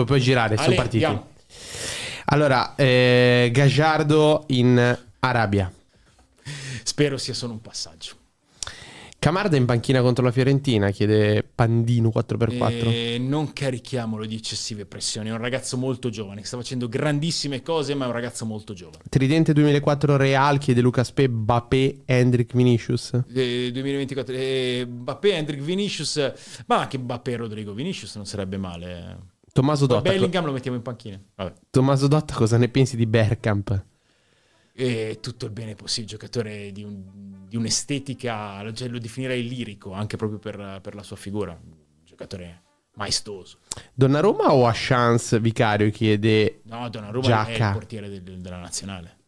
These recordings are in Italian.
Pu- puoi girare, sono partiti. Allora, eh, Gagliardo in Arabia. Spero sia solo un passaggio. Camarda in panchina contro la Fiorentina, chiede Pandino 4x4. E non carichiamolo di eccessive pressioni. È un ragazzo molto giovane che sta facendo grandissime cose, ma è un ragazzo molto giovane. Tridente 2004 Real, chiede Lucas Pe, Bapé, Hendrik Vinicius. Eh, 2024, eh, Bappé, Hendrik Vinicius, ma anche Bappé e Rodrigo Vinicius non sarebbe male. Eh. Tommaso Dotta. Bellingham lo mettiamo in panchina. Vabbè. Tommaso Dotta, cosa ne pensi di Bergkamp? E tutto il bene possibile, giocatore di, un, di un'estetica, cioè lo definirei lirico, anche proprio per, per, la sua figura, giocatore maestoso. Donnarumma o a chance Vicario chiede No, Donnarumma Giacca. è il portiere del, della nazionale.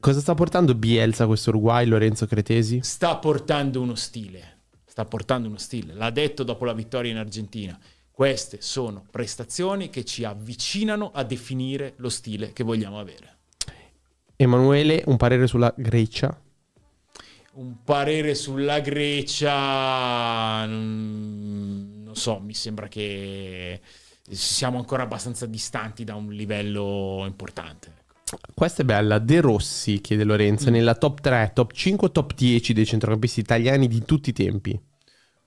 Cosa sta portando Bielsa a questo Uruguay, Lorenzo Cretesi? Sta portando uno stile, sta portando uno stile, l'ha detto dopo la vittoria in Argentina queste sono prestazioni che ci avvicinano a definire lo stile che vogliamo avere. Emanuele, un parere sulla Grecia? Un parere sulla Grecia, mm, non so, mi sembra che siamo ancora abbastanza distanti da un livello importante. Ecco. Questa è bella, De Rossi chiede Lorenzo, mm. nella top 3, top 5, top 10 dei centrocampisti italiani di tutti i tempi.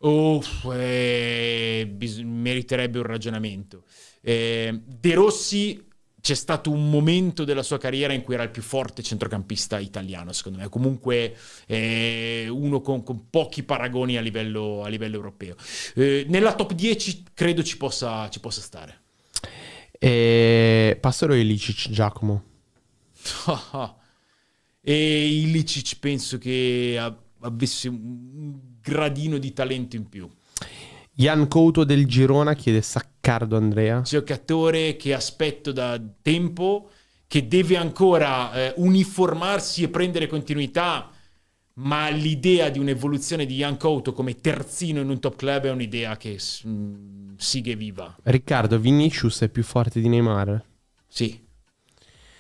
Uff, eh, bis- meriterebbe un ragionamento. Eh, De Rossi c'è stato un momento della sua carriera in cui era il più forte centrocampista italiano, secondo me, comunque eh, uno con, con, pochi paragoni a livello, a livello europeo. Eh, nella top 10 credo ci possa, ci possa stare. Eh, e... Passero Ilicic Giacomo. e Ilicic penso che avesse un gradino di talento in più. Ian Couto del Girona chiede Saccardo Andrea. Giocatore che aspetto da tempo, che deve ancora eh, uniformarsi e prendere continuità, ma l'idea di un'evoluzione di Ian Couto come terzino in un top club è un'idea che mh, mm, sigue viva. Riccardo, Vinicius è più forte di Neymar? Sì.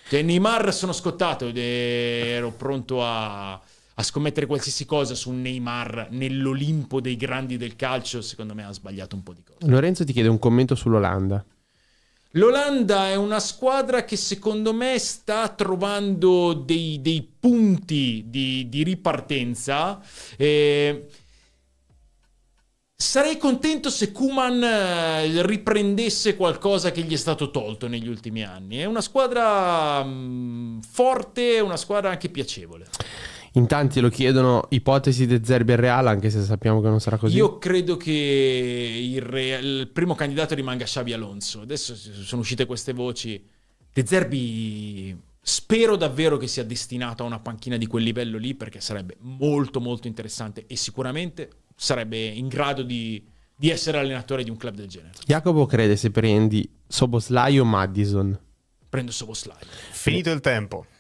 Cioè, Neymar sono scottato ed ero pronto a a scommettere qualsiasi cosa su Neymar nell'Olimpo dei grandi del calcio, secondo me ha sbagliato un po' di cose. Lorenzo ti chiede un commento sull'Olanda. L'Olanda è una squadra che secondo me sta trovando dei, dei punti di, di ripartenza. Eh, sarei contento se Kuman eh, riprendesse qualcosa che gli è stato tolto negli ultimi anni. È una squadra mh, mm, forte, una squadra anche piacevole. In tanti lo chiedono, ipotesi di Zerbi al Real, anche se sappiamo che non sarà così. Io credo che il, Real, il primo candidato rimanga Xabi Alonso. Adesso sono uscite queste voci. De Zerbi spero davvero che sia destinato a una panchina di quel livello lì, perché sarebbe molto molto interessante e sicuramente sarebbe in grado di, di essere allenatore di un club del genere. Jacopo crede se prendi Soboslai o Madison? Prendo Soboslai. Finito il tempo.